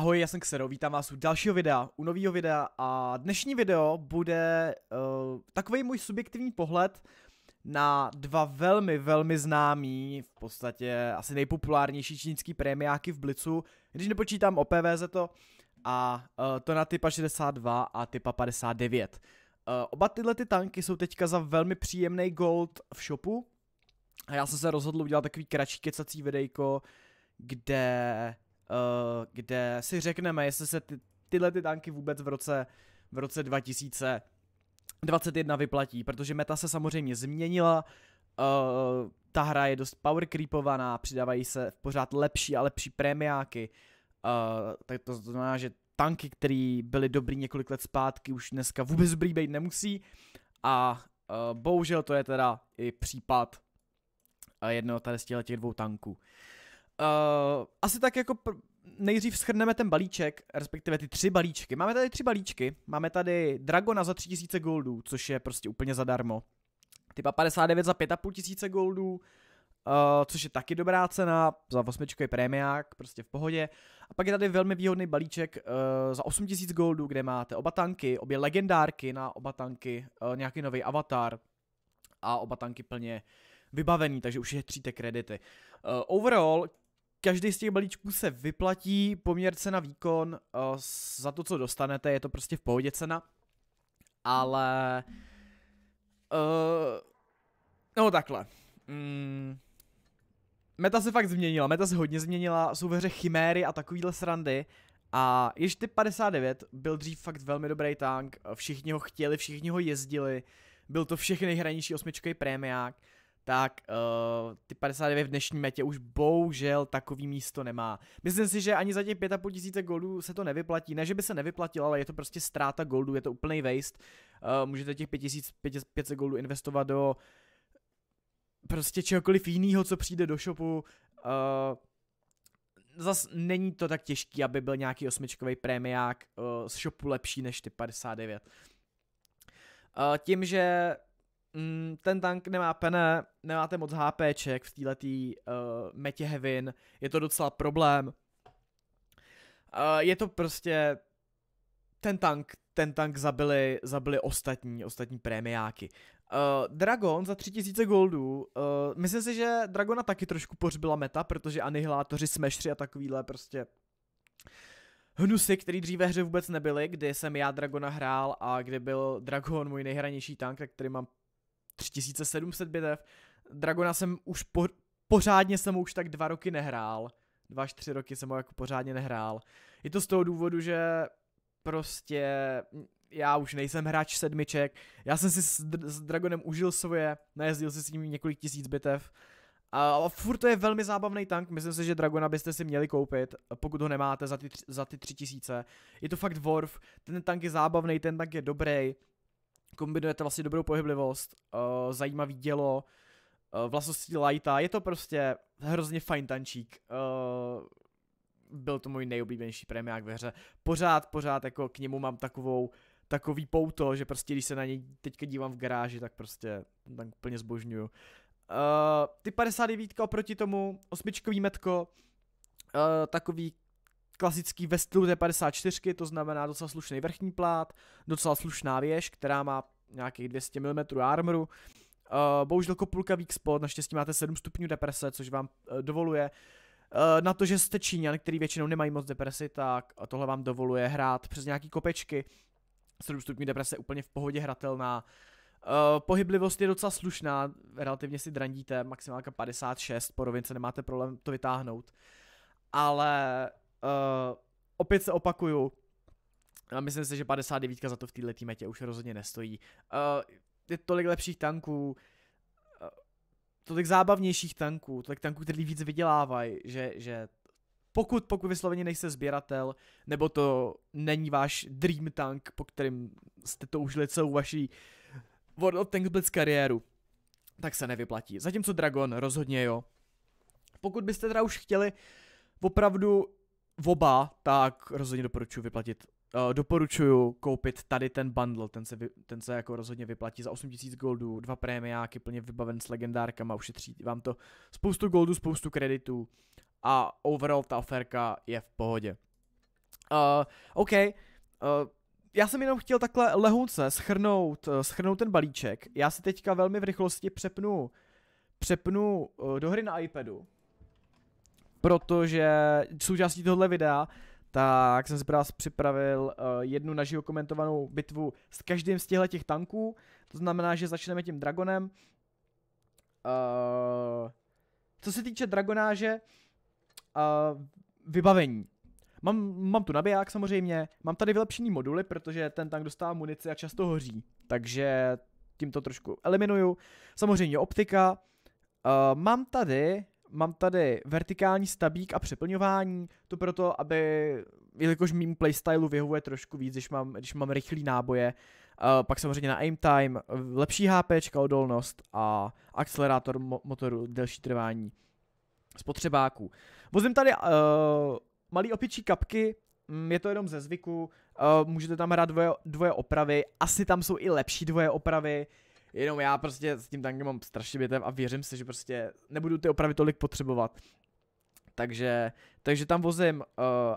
Ahoj, já jsem Xero, vítám vás u dalšího videa, u nového videa a dnešní video bude uh, eh, takový můj subjektivní pohled na dva velmi, velmi známý, v podstatě asi nejpopulárnější čínský prémiáky v Blicu, když nepočítám o PVZ to, a uh, to na typa 62 a typa 59. Uh, eh, oba tyhle ty tanky jsou teďka za velmi příjemný gold v shopu a já jsem se rozhodl udělat takový kratší kecací videjko, kde Eh, kde si řekneme, jestli se ty, tyhle ty tanky vůbec v roce, v roce 2021 vyplatí, protože meta se samozřejmě změnila, uh, ta hra je dost power creepovaná, přidávají se pořád lepší a lepší prémiáky, uh, tak to znamená, že tanky, které byly dobrý několik let zpátky, už dneska vůbec dobrý být nemusí a uh, bohužel to je teda i případ jednoho tady z těch dvou tanků. Uh, Uh, asi tak jako pr- nejdřív schrneme ten balíček, respektive ty tři balíčky. Máme tady tři balíčky. Máme tady Dragona za 3000 goldů, což je prostě úplně zadarmo. Typa 59 za 5500 tisíce goldů, uh, což je taky dobrá cena, za osmičku je prémiák, prostě v pohodě. A pak je tady velmi výhodný balíček uh, za 8000 tisíc goldů, kde máte oba tanky, obě legendárky na oba tanky, uh, nějaký nový avatar a oba tanky plně vybavený, takže už je tříte kredity. Uh, overall, každý z těch balíčků se vyplatí, poměr cena výkon, eh, za to, co dostanete, je to prostě v pohodě cena, ale... Uh, no takhle. Mm, meta se fakt změnila, meta se hodně změnila, jsou ve hře chiméry a takovýhle srandy, a ještě 59 byl dřív fakt velmi dobrý tank, všichni ho chtěli, všichni ho jezdili, byl to všechny nejhranější osmičkový prémiák tak uh, ty 59 v dnešní metě už bohužel takový místo nemá. Myslím si, že ani za těch 5,5 tisíce goldů se to nevyplatí. Ne, že by se nevyplatilo, ale je to prostě ztráta goldů, je to úplný waste. Uh, můžete těch 5500 goldů investovat do prostě čehokoliv jiného, co přijde do shopu. Uh, zas není to tak těžký, aby byl nějaký osmičkový prémiák uh, z shopu lepší než ty 59. Uh, tím, že mm, ten tank nemá pene, nemáte moc HPček v této uh, eh, metě hevin, je to docela problém. Uh, je to prostě ten tank, ten tank zabili, zabili ostatní, ostatní prémiáky. Uh, Dragon za 3000 goldů, uh, myslím si, že Dragona taky trošku pořbila meta, protože anihilátoři, smešři a takovýhle prostě hnusy, který dříve hře vůbec nebyly, kdy jsem já Dragona hrál a kdy byl Dragon můj nejhranější tank, tak který mám 3700 bitev. Dragona jsem už po, pořádně jsem už tak dva roky nehrál. Dva až tři roky jsem ho jako pořádně nehrál. Je to z toho důvodu, že prostě já už nejsem hráč sedmiček. Já jsem si s, s Dragonem užil svoje, najezdil si s ním několik tisíc bitev. A furt to je velmi zábavný tank, myslím si, že Dragona byste si měli koupit, pokud ho nemáte za ty, za ty tři tisíce. Je to fakt Worf, ten tank je zábavný, ten tank je dobrý, kombinujete vlastně dobrou pohyblivost, uh, zajímavý dělo, uh, eh, vlastnosti lighta, je to prostě hrozně fajn tančík. Uh, byl to můj nejoblíbenější premiák ve hře. Pořád, pořád jako k němu mám takovou takový pouto, že prostě když se na něj teďka dívám v garáži, tak prostě tam úplně zbožňuju. Uh, ty 59 oproti tomu, osmičkový metko, uh, takový klasický ve stylu té 54, to znamená docela slušný vrchní plát, docela slušná věž, která má nějakých 200 mm armoru. Uh, bohužel kopulka weak spot, naštěstí máte 7 stupňů deprese, což vám uh, dovoluje uh, na to, že jste Číňan, který většinou nemají moc depresi, tak tohle vám dovoluje hrát přes nějaký kopečky. 7 stupňů deprese je úplně v pohodě hratelná. Uh, pohyblivost je docela slušná, relativně si drandíte, maximálka 56, po rovince nemáte problém to vytáhnout. Ale Uh, opět se opakuju, a myslím si, že 59 za to v této metě už rozhodně nestojí. Uh, je tolik lepších tanků, uh, tolik zábavnějších tanků, tolik tanků, který víc vydělávají, že, že pokud, pokud vysloveně nejste sběratel, nebo to není váš dream tank, po kterým jste užili celou vaší World of Tanks Blitz kariéru, tak se nevyplatí. Zatímco Dragon rozhodně jo. Pokud byste teda už chtěli opravdu oba, tak rozhodně doporučuji vyplatit Uh, doporučuji koupit tady ten bundle, ten se, vy, ten se jako rozhodně vyplatí za 8000 goldů, dva prémiáky, plně vybaven s legendárkama, ušetří vám to spoustu goldů, spoustu kreditů a overall ta oferka je v pohodě. Uh, OK, uh, já jsem jenom chtěl takhle lehunce schrnout, uh, schrnout ten balíček. Já si teďka velmi v rychlosti přepnu, přepnu uh, do hry na iPadu, protože součástí tohle videa tak jsem si právě připravil uh, jednu naživo komentovanou bitvu s každým z těchto těch tanků. To znamená, že začneme tím Dragonem. Uh, co se týče Dragonáže, uh, vybavení. Mám, mám tu nabiják samozřejmě, mám tady vylepšený moduly, protože ten tank dostává munici a často hoří. Takže tím to trošku eliminuju. Samozřejmě optika. Uh, mám tady Mám tady vertikální stabík a přeplňování, to proto, aby, jelikož mým playstylu vyhovuje trošku víc, když mám, když mám rychlý náboje, uh, pak samozřejmě na aim time, eh, lepší HP, odolnost a akcelerátor mo- motoru, delší trvání spotřebáků. Vozím tady uh, malý opičí kapky, mm, je to jenom ze zvyku, uh, můžete tam hrát dvoje, dvoje opravy, asi tam jsou i lepší dvoje opravy, uh, Jenom já prostě s tím tankem mám strašně bětem a věřím si, že prostě nebudu ty opravy tolik potřebovat. Takže, takže tam vozím uh,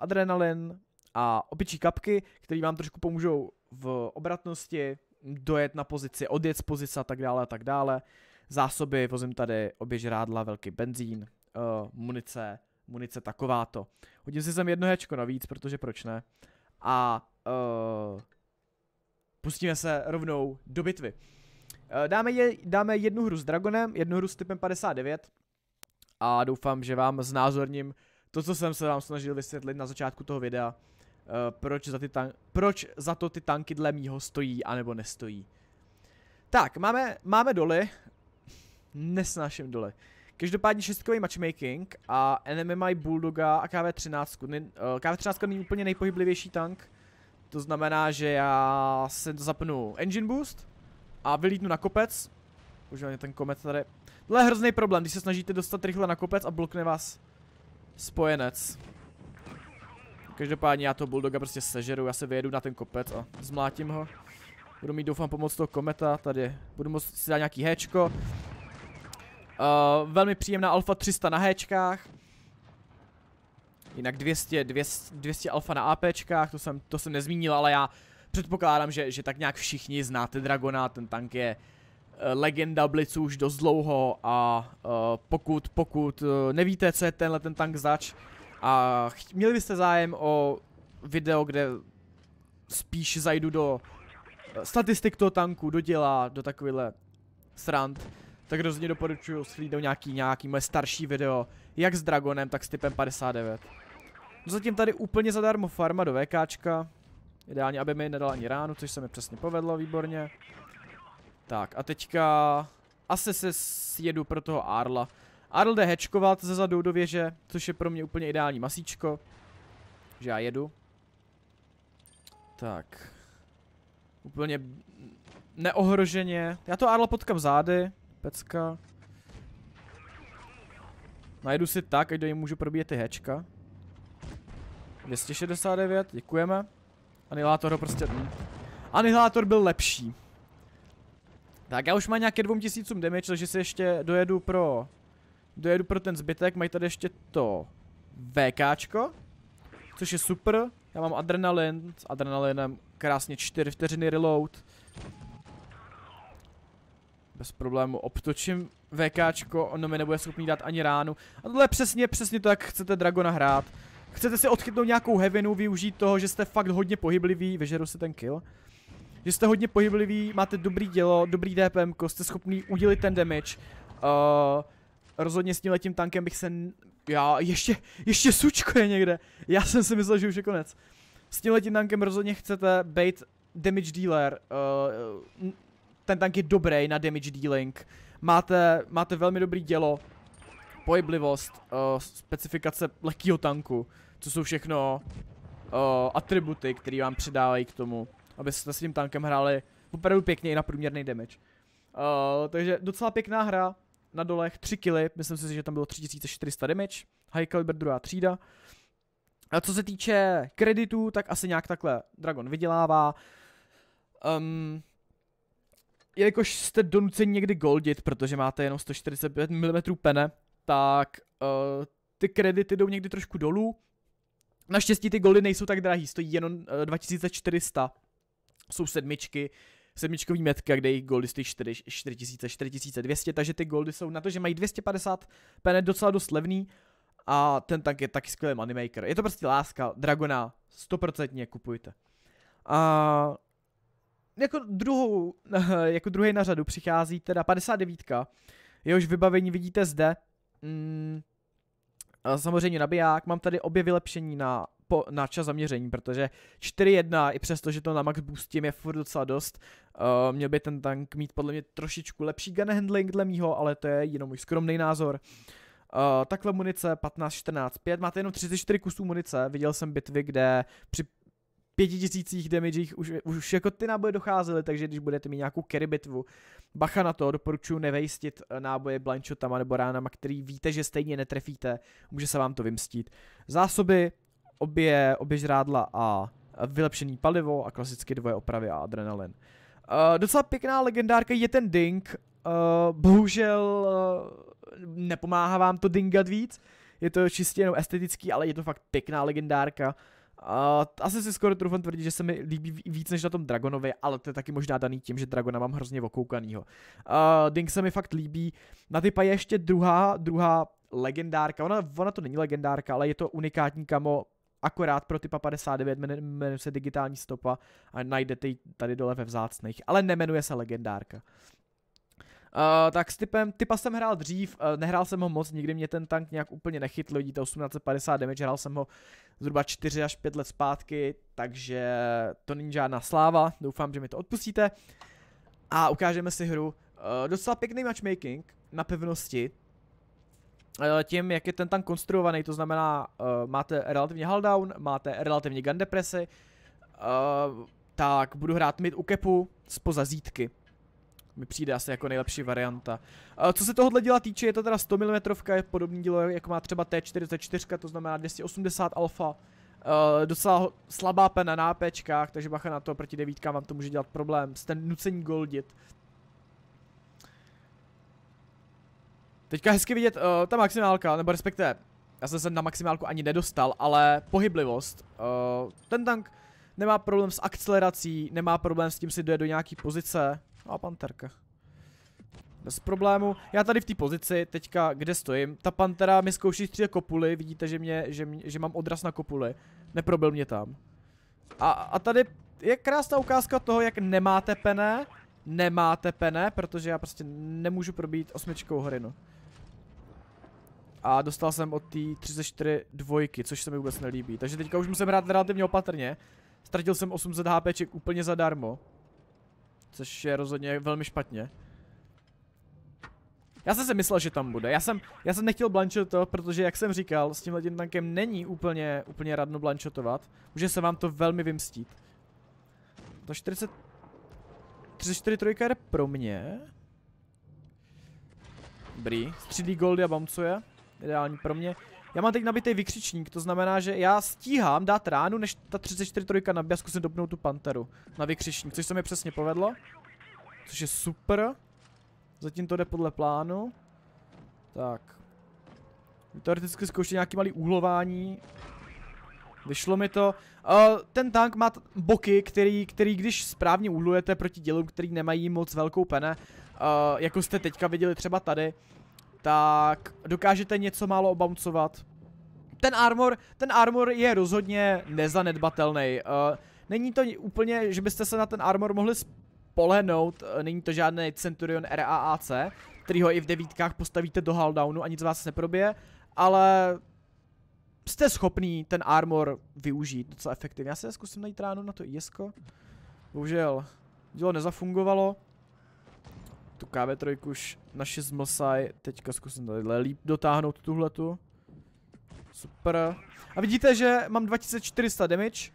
adrenalin a opičí kapky, které vám trošku pomůžou v obratnosti, dojet na pozici, odjet z pozice a tak dále a tak dále. Zásoby, vozím tady oběžrádla, velký benzín, uh, munice, munice takováto. Hodím si sem jedno hečko navíc, protože proč ne. A uh, pustíme se rovnou do bitvy. Eh, dáme, je, dáme jednu hru s Dragonem, jednu hru s typem 59 a doufám, že vám znázorním to, co jsem se vám snažil vysvětlit na začátku toho videa, eh, proč, za ty tank, proč za to ty tanky dle mýho stojí, anebo nestojí. Tak, máme, máme doly. Nesnáším doly. Každopádně šestkový matchmaking a enemy mají Bulldoga a KV-13. Eh, KV-13 není úplně nejpohyblivější tank. To znamená, že já se zapnu engine boost a vylítnu na kopec. Už ten komet tady. Tohle je hrozný problém, když se snažíte dostat rychle na kopec a blokne vás spojenec. Každopádně já to bulldoga prostě sežeru, já se vyjedu na ten kopec a zmlátím ho. Budu mít doufám pomoc toho kometa tady. Budu moct si dát nějaký hečko. Uh, eh, velmi příjemná alfa 300 na héčkách. Jinak 200, 200, 200 alfa na APčkách, to jsem, to jsem nezmínil, ale já předpokládám, že, že tak nějak všichni znáte Dragona, ten tank je eh, legenda Blitzu už dost dlouho a eh, pokud, pokud eh, nevíte, co je tenhle ten tank zač a měli byste zájem o video, kde spíš zajdu do statistik toho tanku, do děla, do takovýhle srand, tak rozhodně doporučuji schlídnout nějaký, nějaký moje starší video, jak s Dragonem, tak s typem 59. Zatím tady úplně zadarmo farma do VKčka. Ideálně, aby mi nedal ani ránu, což se mi přesně povedlo, výborně. Tak a teďka asi se sjedu pro toho Arla. Arl jde hečkovat ze zadu do věže, což je pro mě úplně ideální masíčko. Že já jedu. Tak. Úplně neohroženě. Já to Arla potkám zády. Pecka. Najdu si tak, ať do něj můžu probíjet ty hečka. 269, děkujeme. Anihilátor ho prostě... Anihilátor byl lepší. Tak já už mám nějaké 2000 damage, takže si ještě dojedu pro... Dojedu pro ten zbytek, mají tady ještě to... VKčko. Což je super. Já mám adrenalin, s adrenalinem krásně 4 vteřiny reload. Bez problému obtočím VKčko, ono mi nebude schopný dát ani ránu. A tohle je přesně, přesně to, jak chcete Dragona hrát chcete si odchytnout nějakou heavenu, využít toho, že jste fakt hodně pohybliví, vyžeru si ten kill. Že jste hodně pohybliví, máte dobrý dělo, dobrý DPM, jste schopný udělit ten damage. Uh, rozhodně s tím letím tankem bych se... Já, ještě, ještě sučko je někde. Já jsem si myslel, že už je konec. S tím letím tankem rozhodně chcete být damage dealer. Uh, ten tank je dobrý na damage dealing. Máte, máte velmi dobrý dělo pohyblivost, uh, specifikace lehkého tanku, co jsou všechno uh, atributy, které vám přidávají k tomu, abyste s tím tankem hráli opravdu pěkně i na průměrný damage. Uh, takže docela pěkná hra, na dolech 3 kily, myslím si, že tam bylo 3400 damage, high caliber druhá třída. A co se týče kreditů, tak asi nějak takhle Dragon vydělává. Um, jelikož jste donuceni někdy goldit, protože máte jenom 145 mm pene, tak uh, ty kredity jdou někdy trošku dolů. Naštěstí ty goldy nejsou tak drahý, stojí jenom uh, eh, 2400. Jsou sedmičky, sedmičkový metka, kde jich goldy stojí 4000, 4200, takže ty goldy jsou na to, že mají 250 penet docela dost levný a ten tank je taky skvělý moneymaker. Je to prostě láska, Dragona, 100% kupujte. A jako druhou, jako druhý na řadu přichází teda 59, jehož vybavení vidíte zde, Mm, samozřejmě nabiják, mám tady obě vylepšení na, po, na čas zaměření, protože 4.1, i přesto, že to na max boostím, je furt docela dost. Uh, měl by ten tank mít podle mě trošičku lepší gun handling dle mýho, ale to je jenom můj skromný názor. Uh, takhle munice 15, 14, 5, máte jenom 34 kusů munice, viděl jsem bitvy, kde při pěti damagech už, už jako ty náboje docházely, takže když budete mít nějakou carry bitvu, bacha na to, doporučuji nevejstit eh, náboje blindshotama nebo ránama, který víte, že stejně netrefíte, může se vám to vymstít. Zásoby, obě, obě žrádla a vylepšený palivo a klasicky dvoje opravy a adrenalin. Uh, docela pěkná legendárka je ten ding, uh, eh, bohužel uh, nepomáhá vám to dingat víc, je to čistě jenom estetický, ale je to fakt pěkná legendárka. Uh, Uh, asi si skoro trufám tvrdit, že se mi líbí víc než na tom Dragonovi, ale to je taky možná daný tím, že Dragona mám hrozně okoukanýho. Uh, Dink se mi fakt líbí. Na typa je ještě druhá, druhá legendárka. Ona, ona to není legendárka, ale je to unikátní kamo akorát pro typa 59, jmenuje se digitální stopa a najdete ji tady dole ve vzácných, ale nemenuje se legendárka. Eh, tak s typem, typa jsem hrál dřív, uh, nehrál jsem ho moc, nikdy mě ten tank nějak úplně nechytl, vidíte 1850 damage, hrál jsem ho zhruba 4 až 5 let zpátky, takže to není žádná sláva, doufám, že mi to odpustíte. A ukážeme si hru, uh, docela pěkný matchmaking na pevnosti, uh, tím, jak je ten tank konstruovaný, to znamená, uh, máte relativně haldown, máte relativně gun depresy, uh, tak budu hrát mid u kepu spoza zítky mi přijde asi jako nejlepší varianta. Co se tohohle díla týče, je to teda 100 mm, je podobný dílo, jako má třeba T44, to znamená 280 alfa. Uh, docela slabá pena na APčkách, takže bacha na to, proti devítkám vám to může dělat problém. Jste nucení goldit. Teďka hezky vidět uh, ta maximálka, nebo respektive, já jsem se na maximálku ani nedostal, ale pohyblivost. Uh, ten tank nemá problém s akcelerací, nemá problém s tím si dojet do nějaký pozice a panterka. Bez problému. Já tady v té pozici, teďka, kde stojím, ta pantera mi zkouší tři kopuly, vidíte, že, mě, že, mě, že mám odraz na kopuly. Neprobil mě tam. A, a tady je krásná ukázka toho, jak nemáte pené, nemáte pené, protože já prostě nemůžu probít osmičkou hrinu. A dostal jsem od té 34 dvojky, což se mi vůbec nelíbí. Takže teďka už musím hrát relativně opatrně. Ztratil jsem 800 HPček úplně zadarmo. Což je rozhodně velmi špatně. Já jsem si myslel, že tam bude. Já jsem, já jsem nechtěl blanchotovat, protože jak jsem říkal, s tímhle tím tankem není úplně, úplně radno blanchotovat. Může se vám to velmi vymstít. Ta 40... 343 jde pro mě. Dobrý. Střílí goldy a bouncuje. Ideální pro mě. Já mám teď nabitý vykřičník, to znamená, že já stíhám dát ránu, než ta 34 trojka na biasku se dopnou tu panteru na vykřičník, což se mi přesně povedlo. Což je super. Zatím to jde podle plánu. Tak. Teoreticky zkoušet nějaký malý úhlování. Vyšlo mi to. Uh, ten tank má boky, který, který když správně úhlujete proti dělům, který nemají moc velkou pene, uh, jako jste teďka viděli třeba tady, tak dokážete něco málo obouncovat. Ten armor, ten armor je rozhodně nezanedbatelný. Uh, není to úplně, že byste se na ten armor mohli spolehnout, uh, není to žádný Centurion RAAC, který ho i v devítkách postavíte do haldownu a nic vás neprobije, ale jste schopný ten armor využít docela efektivně. Já se zkusím najít ráno na to ISko. Bohužel, dílo nezafungovalo tu KV3 už naši zmlsaj, teďka zkusím tadyhle líp dotáhnout tuhletu. Super. A vidíte, že mám 2400 damage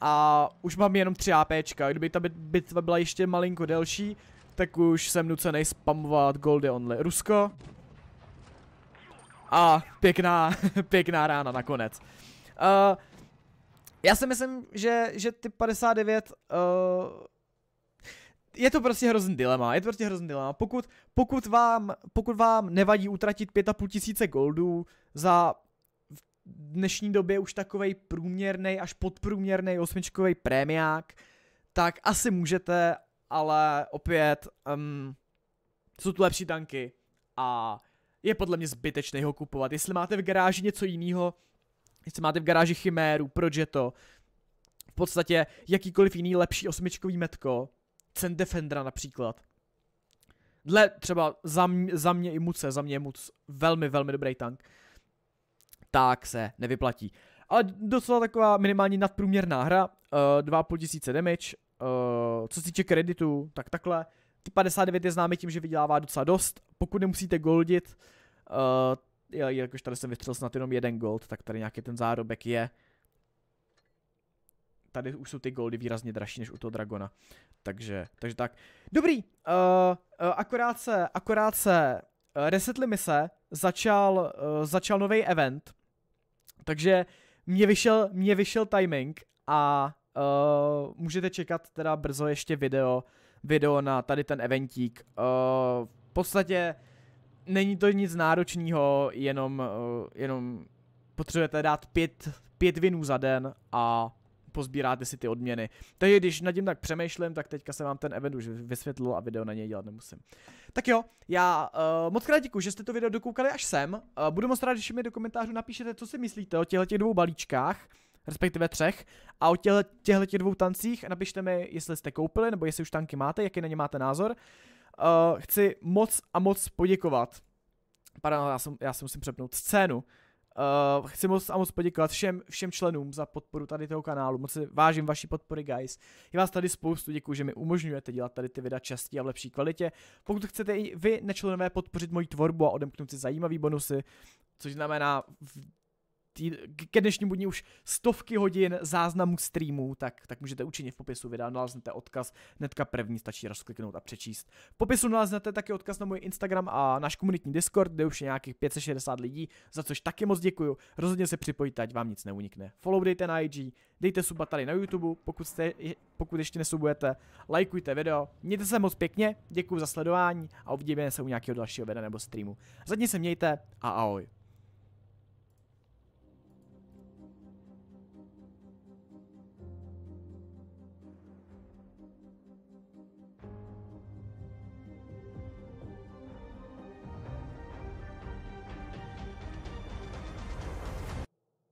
a už mám jenom 3 APčka. Kdyby ta bitva byla ještě malinko delší, tak už jsem nucený spamovat goldy only. Rusko. A pěkná, pěkná rána nakonec. Uh, já si myslím, že, že ty 59 uh, je to prostě hrozný dilema, je to prostě hrozný dilema. Pokud, pokud, vám, pokud vám nevadí utratit 5,5 tisíce goldů za v dnešní době už takovej průměrný až podprůměrný osmičkový prémiák, tak asi můžete, ale opět um, jsou tu lepší tanky a je podle mě zbytečné ho kupovat. Jestli máte v garáži něco jiného, jestli máte v garáži Chiméru, proč je to? v podstatě jakýkoliv jiný lepší osmičkový metko, cen Defendera například. Dle třeba za, mě, za mě i Muce, za mě je Muc velmi, velmi dobrý tank. Tak se nevyplatí. Ale docela taková minimálně nadprůměrná hra, uh, eh, 2,5 tisíce damage, uh, co se týče kreditu, tak takhle. Ty 59 je známý tím, že vydělává docela dost, pokud nemusíte goldit, uh, eh, jakož tady jsem vystřelil snad jenom jeden gold, tak tady nějaký ten zárobek je tady už jsou ty goldy výrazně dražší než u toho Dragona. Takže, takže tak. Dobrý, uh, uh, akorát se, akorát se, uh, resetli mi se, začal, uh, začal nový event, takže mě vyšel, mě vyšel timing a uh, můžete čekat teda brzo ještě video, video na tady ten eventík. Uh, v podstatě není to nic náročného, jenom, uh, jenom potřebujete dát pět, pět vinů za den a pozbíráte si ty odměny. Takže když nad tím tak přemýšlím, tak teďka se vám ten event už vysvětlil a video na něj dělat nemusím. Tak jo, já uh, moc krát děkuji, že jste to video dokoukali až sem. Uh, budu moc rád, když mi do komentářů napíšete, co si myslíte o těchto těch dvou balíčkách respektive třech. A o těchto těch dvou tancích napište mi, jestli jste koupili, nebo jestli už tanky máte, jaký na ně máte názor. Uh, chci moc a moc poděkovat. Pardon, já, jsem, já si musím přepnout scénu. Uh, chci moc a moc poděkovat všem, všem členům za podporu tady toho kanálu. Moc si vážím vaší podpory, guys. Je vás tady spoustu, děkuji, že mi umožňujete dělat tady ty videa častěji a v lepší kvalitě. Pokud chcete i vy, nečlenové, podpořit moji tvorbu a odemknout si zajímavý bonusy, což znamená tý, ke dnešnímu dní už stovky hodin záznamů streamů, tak, tak můžete učinit v popisu videa, naleznete odkaz, netka první stačí rozkliknout a přečíst. V popisu naleznete taky odkaz na můj Instagram a náš komunitní Discord, kde už je nějakých 560 lidí, za což taky moc děkuju. Rozhodně se připojte, ať vám nic neunikne. Follow dejte na IG, dejte suba tady na YouTube, pokud, jste, pokud ještě nesubujete, lajkujte video, mějte se moc pěkně, děkuji za sledování a uvidíme se u nějakého dalšího videa nebo streamu. Zatím se mějte a ahoj.